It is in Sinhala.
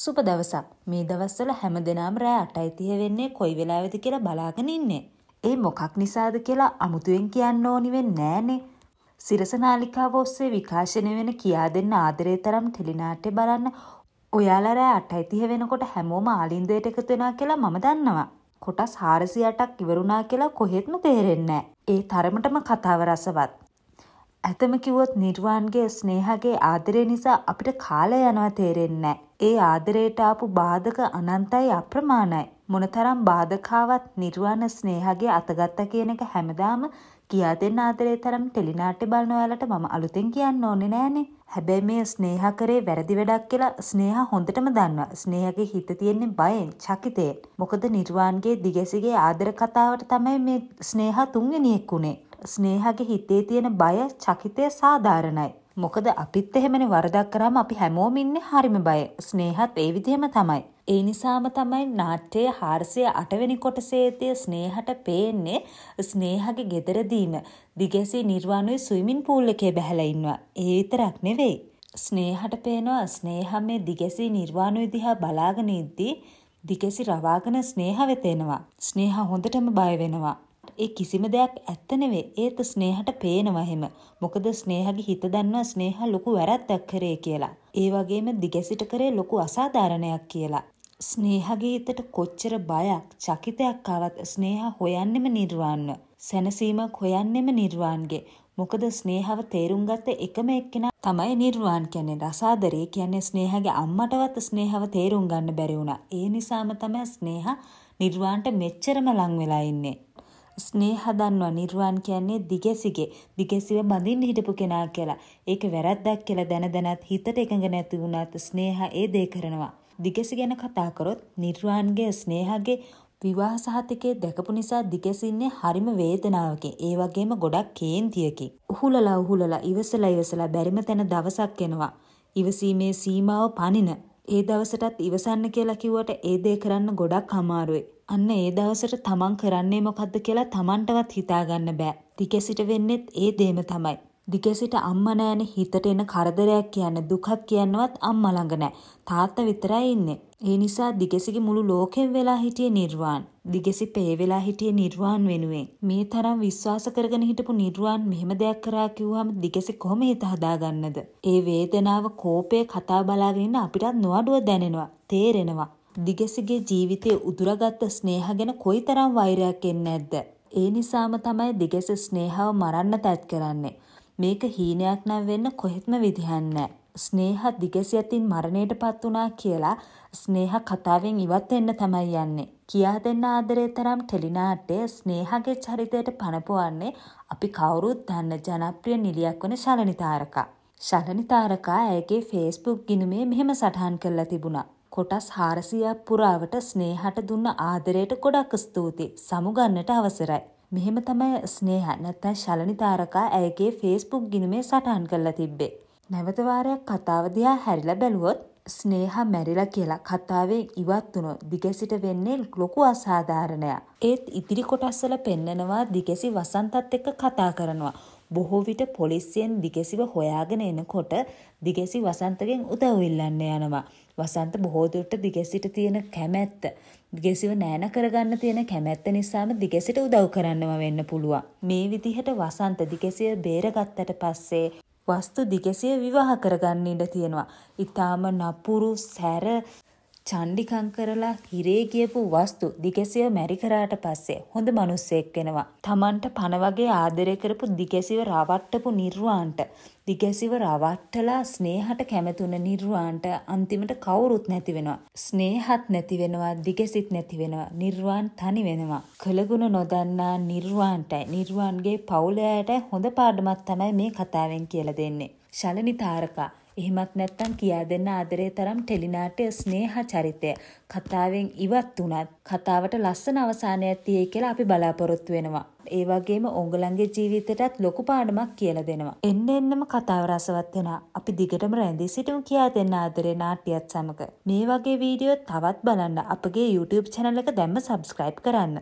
සුබ දවසක් මේ දවස්වල හැම දෙනාම රෑ අටයි තිය වෙන්නේ කොයි වෙලාවෙද කියලා බලාගෙන ඉන්නේ. ඒ මොකක් නිසාද කියලා අමුතුවෙන් කියන්න ඕනිවෙන් නෑනේ. සිරසනාලිකාව ඔස්සේ විකාශනය වෙන කියා දෙන්න ආදරේ තරම් ටෙලිනාට්‍ය බලන්න ඔයාලා රෑ අටයි තිය වෙනකොට හැමෝම ආලින්දයට එකතු වෙනා කියලා මම දන්නවා. කොටස් හාරසියටක් ඉවරුණා කියලා කොහෙත්ම තේරෙන්නේ ඒ තරමටම කතාව රසවත්. ඇතම කිව්වොත් නිර්වාන්ගේ ස්නේහගේ ආදරය නිසා අපිට කාලය යනවා තේරෙන්නේ ඒ ආදරයට ආපු බාධක අනන්තයි අප්‍රමාණයි. මොනතරම් බාධකාවත් නිර්වාණ ස්නේහගේ අතගත්ත කියන එක හැමදාම කියා දෙන්න ආදරේ තරම් ටෙලිනාට්‍ය බලන ඔයාලට මම අලුතෙන් කියන්න ඕනේ නෑනේ. හැබැයි මේ ස්නේහ කරේ වැරදි වැඩක් කියලා ස්නේහ හොඳටම දන්නවා. ස්නේහගේ හිත තියෙන්නේ බයෙන්, චකිතයෙන්. මොකද නිර්වාන්ගේ දිගැසිගේ ආදර කතාවට තමයි මේ ස්නේහ තුන්වෙනියෙක් උනේ. ස්නේහගේ හිතේ තියෙන බය චකිතය සාධාරණයි. මොකද අපිත් එහෙමනේ වරදක් කරාම අපි හැමෝම ඉන්නේ හරිම බය. ස්නේහත් ඒ විදිහම තමයි. ඒ නිසාම තමයි නාට්‍යයේ 408 වෙනි කොටසේදී ස්නේහට පේන්නේ ස්නේහගේ gederදීම දිගැසී නිර්වාණයේ ස්විමින් pool එකේ බැහැලා ඉන්නවා. ඒ විතරක් නෙවෙයි. ස්නේහට පේනවා ස්නේහ මේ දිගැසී නිර්වාණයේ දිහා බලාගෙන ඉද්දී දිගැසී රවාගෙන ස්නේහ වෙතෙනවා. ස්නේහ හොඳටම බය වෙනවා. ඒ කිසිම දෙයක් ඇත්ත නෙවේ ඒත් ස්නේහට පේනවා හෙම මොකද ස්නේහගේ හිත දන්නවා ස්නේහ ලොකු වැරැද්දක් කරේ කියලා ඒ වගේම දිගැසිට කරේ ලොකු අසාධාරණයක් කියලා ස්නේහගේ හිතට කොච්චර බයක් චකිතයක් ආවත් ස්නේහ හොයන්නෙම නිර්වාණ්ව සැනසීමක් හොයන්නෙම නිර්වාණ්ගේ මොකද ස්නේහව තේරුම් ගත්ත එකම එක්කෙනා තමයි නිර්වාන් කියන්නේ රසාදරේ කියන්නේ ස්නේහගේ අම්මටවත් ස්නේහව තේරුම් ගන්න බැරි වුණා. ඒ නිසාම තමයි ස්නේහ නිර්වාන්ට මෙච්චරම ලං වෙලා ඉන්නේ. ස්නේහ දන්වා නිර්වාන් කියන්නේ දිගැසිගේ දිගැසිව බඳින්න හිටපු කෙනා කියලා. ඒක වැරද්දක් කියලා දැන දැනත් හිතට එකඟ නැති වුණත් ස්නේහ ඒ දේ කරනවා. දිගැසි ගැන කතා කරොත් නිර්වාන්ගේ ස්නේහගේ විවාහ සහතිකේ දැකපු නිසා දිගැසින්නේ හරිම වේදනාවකින්. ඒ වගේම ගොඩක් කේන්තියකින්. උහුලලා උහුලලා ඉවසලා ඉවසලා බැරිම තැන දවසක් එනවා. ඉවසීමේ සීමාව පනින ඒ දවසටත් ඉවසන්න කියලා කිව්වට ඒ දේ කරන්න ගොඩක් අමාරුයි. අන්න ඒ දවසට තමන් කරන්නේ මොකද්ද කියලා තමන්ටවත් හිතාගන්න බෑ. ටික සිට වෙන්නෙත් ඒ දේම තමයි. දිගේ සිට අම්මා නෑනේ හිතට එන කරදරයක් කියන්නේ දුකක් කියන්නවත් අම්මා ළඟ නෑ. තාත්තා විතරයි ඉන්නේ. ඒ නිසා දිගසිගේ මුළු ලෝකෙම වෙලා හිටියේ නිර්වාන්. දිගසි පේ වෙලා හිටියේ නිර්වාන් වෙනුවෙන්. මේ තරම් විශ්වාස කරගෙන හිටපු නිර්වාන් මෙහෙම දෙයක් කරා කිව්වම දිගසි කොහොම හිත හදාගන්නද? ඒ වේදනාව, කෝපය කතා බලාගෙන ඉන්න අපිටත් නොඅඩුව දැනෙනවා. තේරෙනවා. දිගසිගේ ජීවිතයේ උදුරගත්ත ස්නේහ ගැන කොයිතරම් වෛරයක් එන්නේ නැද්ද? ඒ නිසාම තමයි දිගස ස්නේහව මරන්න තැත් කරන්නේ. මේක හීනයක් නම් වෙන්න කොහෙත්ම විදිහක් නැහැ. ස්නේහ දිගසියතින් මරණයට පත් වුණා කියලා ස්නේහ කතාවෙන් ඉවත් වෙන්න තමයි යන්නේ. කියා දෙන්න ආදරේ තරම් ටෙලිනාට්‍යයේ ස්නේහගේ චරිතයට පනපවන්නේ අපි කවුරුත් දන්න ජනප්‍රිය නිලියක් වන ශලනි තාරකා. ශලනි තාරකා ඇයගේ ෆේස්බුක් ගිණුමේ මෙහෙම සටහන් කරලා තිබුණා. කොටස් 400ක් පුරාවට ස්නේහට දුන්න ආදරයට ගොඩක් ස්තුතියි. සමුගන්නට අවසරයි. මෙහෙම තමයි ස්නේහ නැත්නම් ශලනි තාරකා ඇයගේ Facebook ගිණුමේ සටහන් කරලා තිබ්බේ. නැවත වාරයක් කතාව දිහා හැරිලා බැලුවොත් ස්නේහ මැරිලා කියලා කතාවෙන් ඉවත් වුණොත් දිගැසිට වෙන්නේ ලොකු අසාධාරණයක්. ඒත් ඉතිරි කොටස්වල පෙන්නනවා දිගැසි වසන්තත් එක්ක කතා කරනවා. බොහෝ විට පොලිසියෙන් දිගැසිව හොයාගෙන එනකොට දිගැසි වසන්තගෙන් උදව් ඉල්ලන්න යනවා. වසන්ත බොහෝ දුරට දිගැසිට තියෙන කැමැත්ත දිගැසිව නෑන කරගන්න තියෙන කැමැත්ත නිසාම දිගැසිට උදව් කරන්නම වෙන්න පුළුවන්. මේ විදිහට වසන්ත දිගැසිය බේරගත්තට පස්සේ වස්තු දිගැසිය විවාහ කරගන්න ඉඩ තියෙනවා. ඉතාම නපුරු සැර චණ්ඩිකං කරලා හිරේ ගියපු වස්තු දිගැසිව මැරි කරාට පස්සේ හොඳ මිනිස්සෙක් වෙනවා. Tamanට පණ වගේ ආදරය කරපු දිගැසිව රවට්ටපු නිර්වාණ්ට දිගැසිව රවට්ටලා ස්නේහට කැමතුන නිර්වාණ්ට අන්තිමට කවුරුත් නැති වෙනවා. ස්නේහත් නැති වෙනවා, දිගැසිත් නැති වෙනවා. නිර්වාණ තනි වෙනවා. කළගුණ නොදන්නා නිර්වාණ්ටයි නිර්වාණ්ගේ පවුලයට හොඳ පාඩමක් තමයි මේ කතාවෙන් කියලා දෙන්නේ. ශලනි තාරකා එහෙමත් නැත්නම් කියා දෙන්න ආදරේ තරම් ටෙලිනාට්‍ය ස්නේහ චරිතය කතාවෙන් ඉවත් වුණත් කතාවට ලස්සන අවසානයක් තියෙයි කියලා අපි බලාපොරොත්තු වෙනවා. ඒ වගේම ඕගලන්ගේ ජීවිතයටත් ලොකු පාඩමක් කියලා දෙනවා. එන්න එන්නම කතාව රසවත් වෙනවා. අපි දිගටම රැඳී සිටමු කියා දෙන්න ආදරේ නාට්‍යයත් සමග. මේ වගේ වීඩියෝ තවත් බලන්න අපගේ YouTube channel එක දැම්ම subscribe කරන්න.